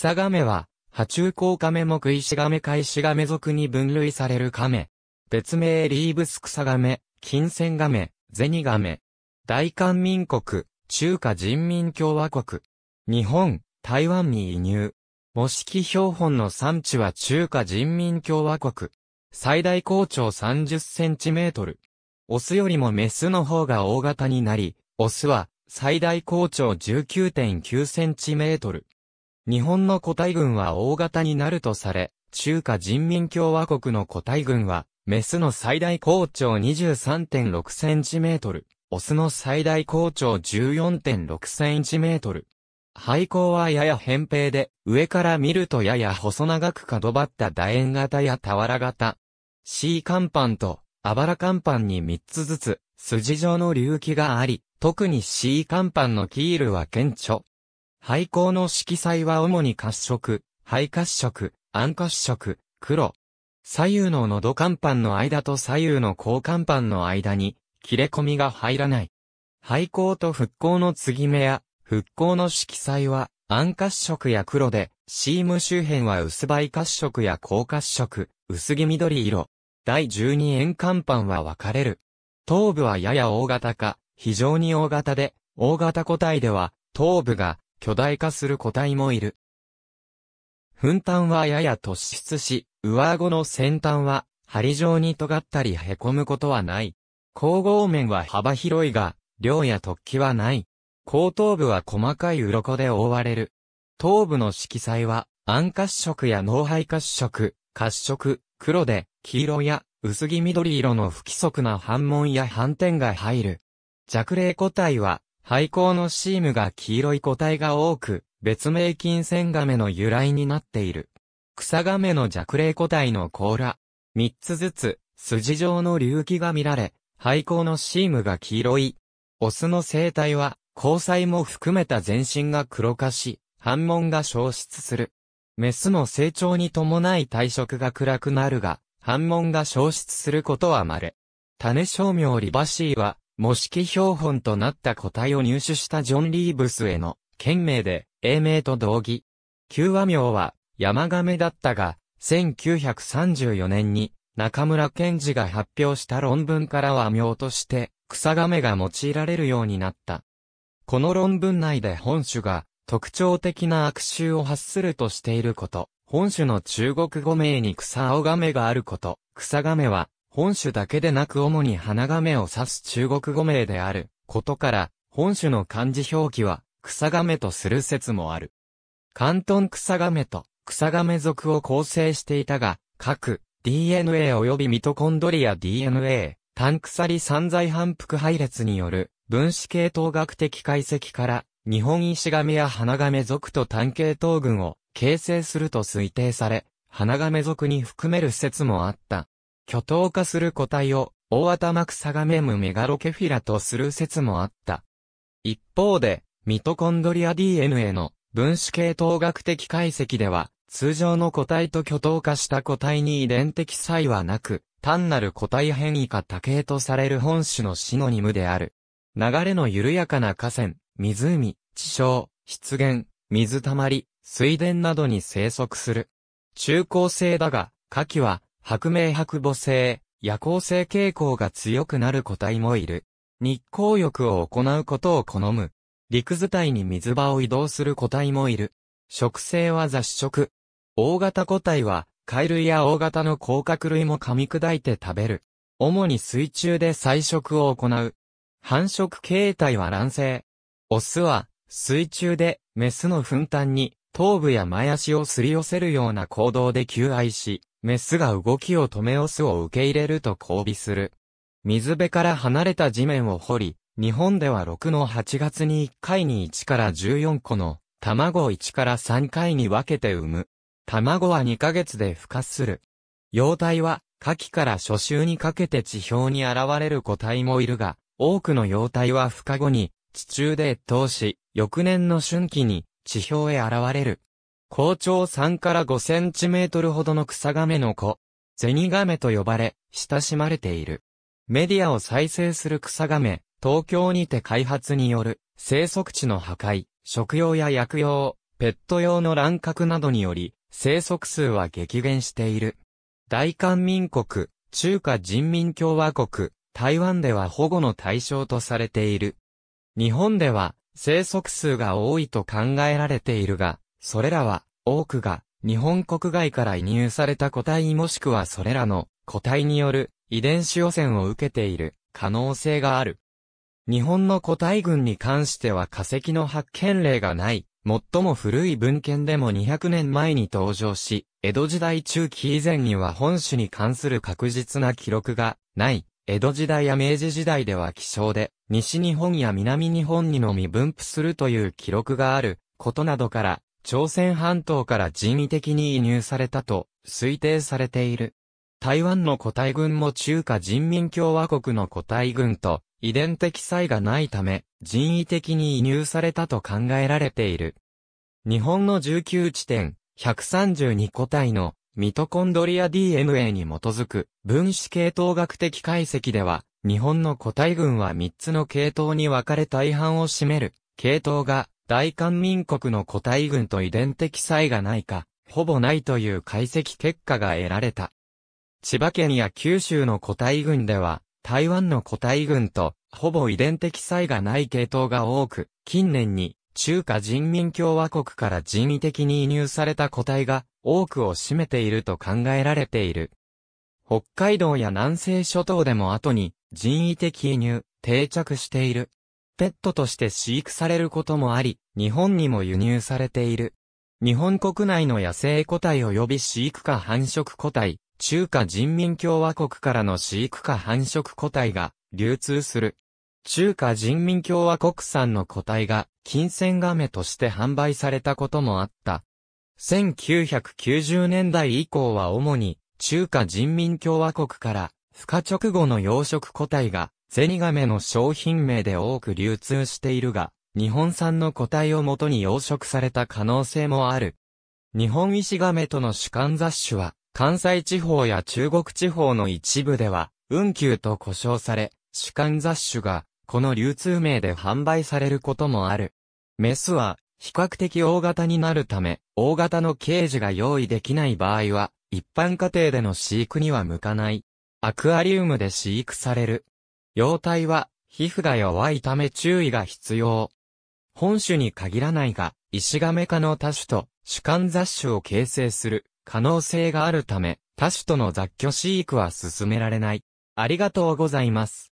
草亀は、爬中甲亀目石亀海石亀属に分類される亀。別名リーブス草亀、金銭亀、ゼニ亀。大韓民国、中華人民共和国。日本、台湾に移入。模式標本の産地は中華人民共和国。最大高長30センチメートル。オスよりもメスの方が大型になり、オスは最大高長19.9センチメートル。日本の個体群は大型になるとされ、中華人民共和国の個体群は、メスの最大高長 23.6cm、オスの最大高長 14.6cm。廃校はやや扁平で、上から見るとやや細長く角張った楕円型や俵型。C 甲板と、あばら甲板に3つずつ、筋状の隆起があり、特に C 甲板のキールは顕著。廃校の色彩は主に褐色、灰褐色、暗褐色、黒。左右の喉乾板の間と左右の甲乾板の間に、切れ込みが入らない。廃校と復興の継ぎ目や、復興の色彩は、暗褐色や黒で、シーム周辺は薄灰褐色や高褐色、薄着緑色。第12円乾板は分かれる。頭部はやや大型化、非常に大型で、大型個体では、頭部が巨大化する個体もいる。噴端はやや突出し、上顎の先端は針状に尖ったり凹むことはない。後合面は幅広いが、量や突起はない。後頭部は細かい鱗で覆われる。頭部の色彩は、暗褐色や脳肺褐色、褐色、黒で、黄色や薄着緑色の不規則な反紋や反転が入る。弱霊個体は、廃校のシームが黄色い個体が多く、別名金銭亀の由来になっている。草亀の弱霊個体の甲羅。三つずつ、筋状の隆起が見られ、廃校のシームが黄色い。オスの生態は、交際も含めた全身が黒化し、反紋が消失する。メスも成長に伴い体色が暗くなるが、反紋が消失することは稀。種商名リバシーは、模式標本となった個体を入手したジョン・リーブスへの、県名で、英名と同義。旧和名は、山亀だったが、1934年に、中村賢治が発表した論文からは名として、草亀が用いられるようになった。この論文内で本種が、特徴的な悪臭を発するとしていること、本種の中国語名に草青亀があること、草亀は、本種だけでなく主に花亀を指す中国語名であることから、本種の漢字表記は草亀とする説もある。関東草亀と草亀族を構成していたが、各 DNA 及びミトコンドリア DNA、タサ鎖散在反復配列による分子系統学的解析から、日本石亀や花亀族と単系統群を形成すると推定され、花亀族に含める説もあった。巨頭化する個体を大頭草がめむメガロケフィラとする説もあった。一方で、ミトコンドリア DNA の分子系統学的解析では、通常の個体と巨頭化した個体に遺伝的差異はなく、単なる個体変異か多形とされる本種のシノニムである。流れの緩やかな河川、湖、地小、湿原、水たまり、水田などに生息する。中高生だが、夏季は白明白母性、夜行性傾向が強くなる個体もいる。日光浴を行うことを好む。陸図体に水場を移動する個体もいる。食性は雑食。大型個体は、貝類や大型の甲殻類も噛み砕いて食べる。主に水中で採食を行う。繁殖形態は卵性。オスは、水中で、メスの粉炭に、頭部や前足をすり寄せるような行動で求愛し、メスが動きを止めオスを受け入れると交尾する。水辺から離れた地面を掘り、日本では6の8月に1回に1から14個の卵を1から3回に分けて産む。卵は2ヶ月で孵化する。幼体は、夏季から初秋にかけて地表に現れる個体もいるが、多くの幼体は孵化後に、地中で越冬し、翌年の春季に地表へ現れる。高長3から5センチメートルほどの草亀の子、ゼニガメと呼ばれ、親しまれている。メディアを再生する草亀、東京にて開発による、生息地の破壊、食用や薬用、ペット用の乱獲などにより、生息数は激減している。大韓民国、中華人民共和国、台湾では保護の対象とされている。日本では、生息数が多いと考えられているが、それらは、多くが、日本国外から移入された個体もしくはそれらの個体による遺伝子汚染を受けている可能性がある。日本の個体群に関しては化石の発見例がない。最も古い文献でも200年前に登場し、江戸時代中期以前には本種に関する確実な記録がない。江戸時代や明治時代では希少で、西日本や南日本にのみ分布するという記録があることなどから、朝鮮半島から人為的に移入されたと推定されている。台湾の個体群も中華人民共和国の個体群と遺伝的差異がないため人為的に移入されたと考えられている。日本の19地点132個体のミトコンドリア DNA に基づく分子系統学的解析では日本の個体群は3つの系統に分かれ大半を占める系統が大韓民国の個体群と遺伝的差異がないか、ほぼないという解析結果が得られた。千葉県や九州の個体群では、台湾の個体群とほぼ遺伝的差異がない系統が多く、近年に中華人民共和国から人為的に移入された個体が多くを占めていると考えられている。北海道や南西諸島でも後に人為的移入、定着している。ペットとして飼育されることもあり、日本にも輸入されている。日本国内の野生個体及び飼育下繁殖個体、中華人民共和国からの飼育下繁殖個体が流通する。中華人民共和国産の個体が金銭ガメとして販売されたこともあった。1990年代以降は主に中華人民共和国から孵化直後の養殖個体がゼニガメの商品名で多く流通しているが、日本産の個体をもとに養殖された可能性もある。日本イシガメとの主観雑種は、関西地方や中国地方の一部では、運休と呼称され、主観雑種が、この流通名で販売されることもある。メスは、比較的大型になるため、大型のケージが用意できない場合は、一般家庭での飼育には向かない。アクアリウムで飼育される様態は、皮膚が弱いため注意が必要。本種に限らないが、石亀科の多種と主観雑種を形成する可能性があるため、多種との雑居飼育は進められない。ありがとうございます。